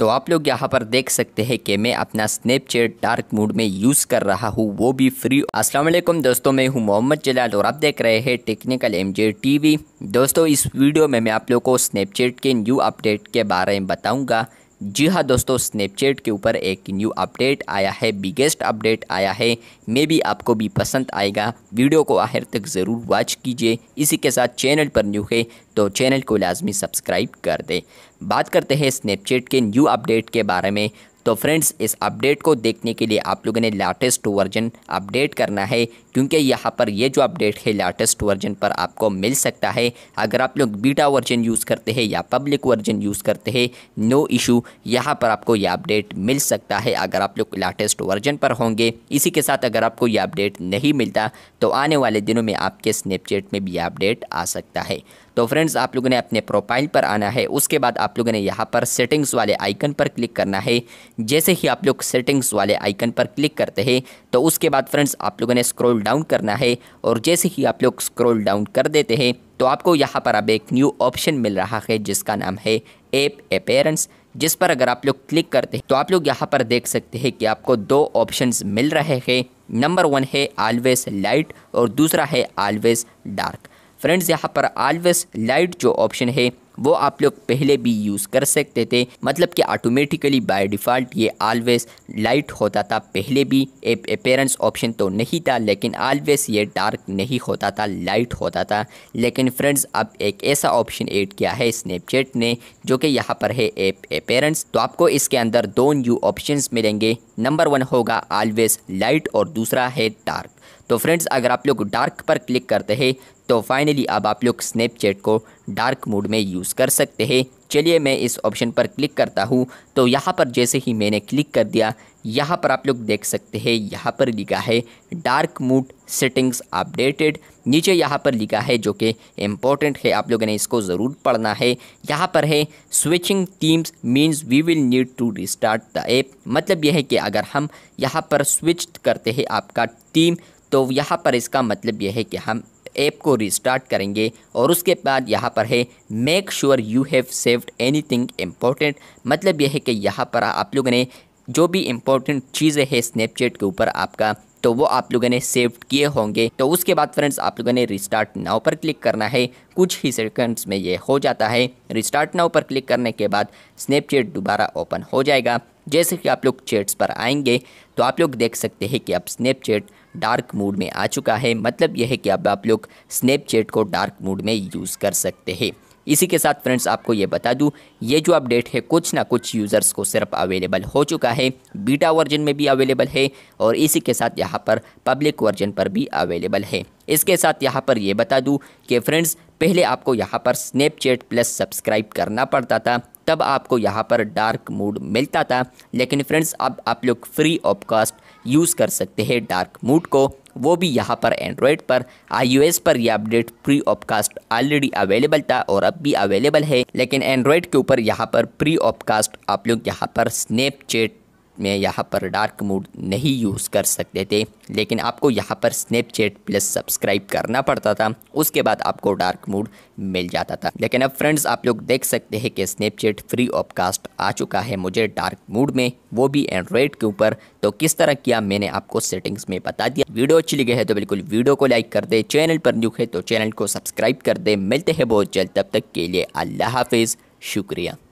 तो आप लोग यहाँ पर देख सकते हैं कि मैं अपना स्नैपचैट डार्क मूड में यूज़ कर रहा हूँ वो भी फ्री वालेकुम दोस्तों मैं हूँ मोहम्मद जलाल और आप देख रहे हैं टेक्निकल एम जे दोस्तों इस वीडियो में मैं आप लोग को स्नैपचैट के न्यू अपडेट के बारे में बताऊँगा जी हाँ दोस्तों स्नैपचैट के ऊपर एक न्यू अपडेट आया है बिगेस्ट अपडेट आया है मे भी आपको भी पसंद आएगा वीडियो को आखिर तक ज़रूर वॉच कीजिए इसी के साथ चैनल पर न्यू है तो चैनल को लाजमी सब्सक्राइब कर दें बात करते हैं स्नैपचैट के न्यू अपडेट के बारे में तो फ्रेंड्स इस अपडेट को देखने के लिए आप लोगों ने लेटेस्ट वर्जन अपडेट करना है क्योंकि यहाँ पर ये जो अपडेट है लेटेस्ट वर्जन पर आपको मिल सकता है अगर आप लोग बीटा वर्जन यूज़ करते हैं या पब्लिक वर्जन यूज़ करते हैं नो इशू यहाँ पर आपको यह अपडेट मिल सकता है अगर आप लोग लेटेस्ट वर्जन पर होंगे इसी के साथ अगर आपको यह अपडेट नहीं मिलता तो आने वाले दिनों में आपके स्नैपचैट में भी अपडेट आ सकता है तो फ्रेंड्स आप लोगों ने अपने प्रोफाइल पर आना है उसके बाद आप लोगों ने यहाँ पर सेटिंग्स वाले आइकन पर क्लिक करना है जैसे ही आप लोग सेटिंग्स वाले आइकन पर क्लिक करते हैं तो उसके बाद फ्रेंड्स आप लोगों ने स्क्रोल डाउन करना है और जैसे ही आप लोग स्क्रोल डाउन कर देते हैं तो आपको यहाँ पर अब एक न्यू ऑप्शन मिल रहा है जिसका नाम है एप अपेयरेंस जिस पर अगर आप लोग क्लिक करते हैं तो आप लोग यहाँ पर देख सकते हैं कि आपको दो ऑप्शंस मिल रहे हैं नंबर वन है ऑलवेज लाइट और दूसरा है ऑलवेज डार्क फ्रेंड्स यहाँ पर आलवेस लाइट जो ऑप्शन है वो आप लोग पहले भी यूज़ कर सकते थे मतलब कि ऑटोमेटिकली बाय डिफ़ॉल्ट ये ऑलवेज लाइट होता था पहले भी एप अपेरेंस ऑप्शन तो नहीं था लेकिन ऑलवेज ये डार्क नहीं होता था लाइट होता था लेकिन फ्रेंड्स अब एक ऐसा ऑप्शन ऐड किया है स्नैपचैट ने जो कि यहाँ पर है एप अपेरेंस तो आपको इसके अंदर दो न्यू ऑप्शन मिलेंगे नंबर वन होगा आलवेज लाइट और दूसरा है डार्क तो फ्रेंड्स अगर आप लोग डार्क पर क्लिक करते हैं तो फाइनली अब आप लोग स्नैपचैट को डार्क मोड में यूज़ कर सकते हैं चलिए मैं इस ऑप्शन पर क्लिक करता हूँ तो यहाँ पर जैसे ही मैंने क्लिक कर दिया यहाँ पर आप लोग देख सकते हैं यहाँ पर लिखा है डार्क मूड सेटिंग्स अपडेटेड नीचे यहाँ पर लिखा है जो कि इम्पोर्टेंट है आप लोगों ने इसको ज़रूर पढ़ना है यहाँ पर है switching themes means we will need to restart the app मतलब यह है कि अगर हम यहाँ पर स्विच करते हैं आपका टीम तो यहाँ पर इसका मतलब यह है कि हम ऐप को रिस्टार्ट करेंगे और उसके बाद यहाँ पर है make sure you have saved thing important मतलब यह है कि यहाँ पर आप लोगों ने जो भी इम्पोर्टेंट चीज़ें हैं स्नैपचैट के ऊपर आपका तो वो आप लोगों ने सेव किए होंगे तो उसके बाद फ्रेंड्स आप लोगों ने रिस्टार्ट नाव पर क्लिक करना है कुछ ही सेकंड्स में ये हो जाता है रिस्टार्ट नाव पर क्लिक करने के बाद स्नैपचैट दोबारा ओपन हो जाएगा जैसे कि आप लोग चैट्स पर आएंगे तो आप लोग देख सकते हैं कि अब स्नैपचैट डार्क मूड में आ चुका है मतलब यह है कि अब आप लोग स्नैपचैट को डार्क मूड में यूज़ कर सकते हैं इसी के साथ फ्रेंड्स आपको ये बता दूं ये जो अपडेट है कुछ ना कुछ यूज़र्स को सिर्फ अवेलेबल हो चुका है बीटा वर्जन में भी अवेलेबल है और इसी के साथ यहाँ पर पब्लिक वर्जन पर भी अवेलेबल है इसके साथ यहाँ पर ये बता दूं कि फ्रेंड्स पहले आपको यहाँ पर स्नैपचैट प्लस सब्सक्राइब करना पड़ता था तब आपको यहाँ पर डार्क मूड मिलता था लेकिन फ्रेंड्स अब आप लोग फ्री ऑफ कास्ट यूज़ कर सकते हैं डार्क मूड को वो भी यहाँ पर एंड्रॉयड पर आईओएस पर यह update free of cost already available था और अब भी अवेलेबल है लेकिन एंड्रॉयड के ऊपर यहाँ पर प्री ऑपकास्ट आप लोग यहाँ पर स्नैपचैट में यहाँ पर डार्क मोड नहीं यूज़ कर सकते थे लेकिन आपको यहाँ पर स्नैपचैट प्लस सब्सक्राइब करना पड़ता था उसके बाद आपको डार्क मोड मिल जाता था लेकिन अब फ्रेंड्स आप लोग देख सकते हैं कि स्नैपचैट फ्री ऑफ कास्ट आ चुका है मुझे डार्क मोड में वो भी एंड्रॉयड के ऊपर तो किस तरह किया मैंने आपको सेटिंग्स में बता दिया वीडियो अच्छी लगी है तो बिल्कुल वीडियो को लाइक कर दे चैनल पर न्यू है तो चैनल को सब्सक्राइब कर दे मिलते हैं बहुत जल्द तब तक के लिए अल्लाह हाफिज़ शुक्रिया